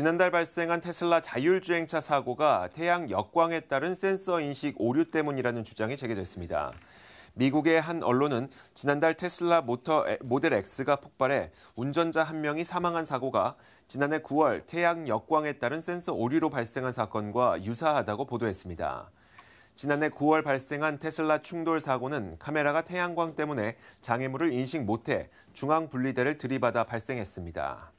지난달 발생한 테슬라 자율주행차 사고가 태양 역광에 따른 센서 인식 오류 때문이라는 주장이 제기됐습니다. 미국의 한 언론은 지난달 테슬라 모터 모델 X가 폭발해 운전자 한 명이 사망한 사고가 지난해 9월 태양 역광에 따른 센서 오류로 발생한 사건과 유사하다고 보도했습니다. 지난해 9월 발생한 테슬라 충돌 사고는 카메라가 태양광 때문에 장애물을 인식 못해 중앙 분리대를 들이받아 발생했습니다.